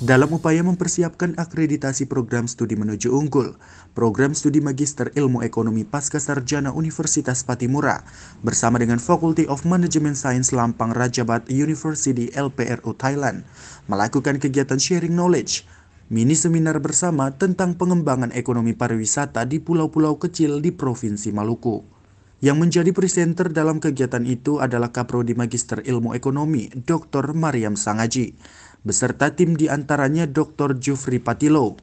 Dalam upaya mempersiapkan akreditasi program studi menuju unggul, program studi Magister Ilmu Ekonomi Pasca Universitas Patimura bersama dengan Faculty of Management Science Lampang Rajabat University LPRU Thailand melakukan kegiatan sharing knowledge, mini seminar bersama tentang pengembangan ekonomi pariwisata di pulau-pulau kecil di Provinsi Maluku. Yang menjadi presenter dalam kegiatan itu adalah Kaprodi Magister Ilmu Ekonomi, Dr. Mariam Sangaji beserta tim diantaranya Dr. Jufri Patilo,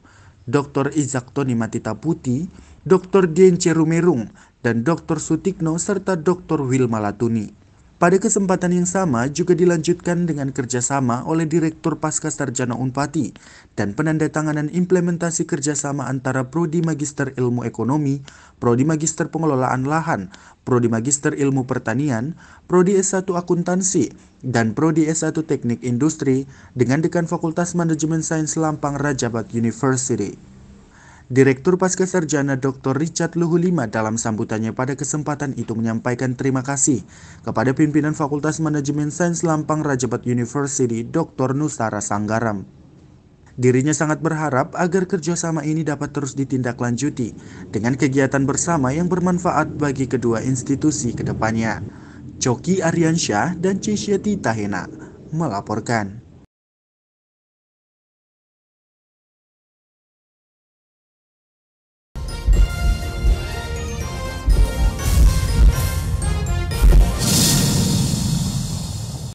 Dr. Izak Tony Matita Puti, Dr. Dien Cerumerung, dan Dr. Sutikno serta Dr. Wilma Latuni. Pada kesempatan yang sama juga dilanjutkan dengan kerjasama oleh Direktur Pasca Tarjana Unpati dan penandatanganan implementasi kerjasama antara Prodi Magister Ilmu Ekonomi, Prodi Magister Pengelolaan Lahan, Prodi Magister Ilmu Pertanian, Prodi S1 Akuntansi, dan Prodi S1 Teknik Industri dengan dekan Fakultas Manajemen Sains Lampang Rajabat University. Direktur Paskesarjana Dr. Richard Luhulima dalam sambutannya pada kesempatan itu menyampaikan terima kasih kepada pimpinan Fakultas Manajemen Sains Lampang Rajabat University Dr. Nusara Sanggaram. Dirinya sangat berharap agar kerjasama ini dapat terus ditindaklanjuti dengan kegiatan bersama yang bermanfaat bagi kedua institusi kedepannya. depannya. Coki Aryansyah dan Cisyati Tahena melaporkan.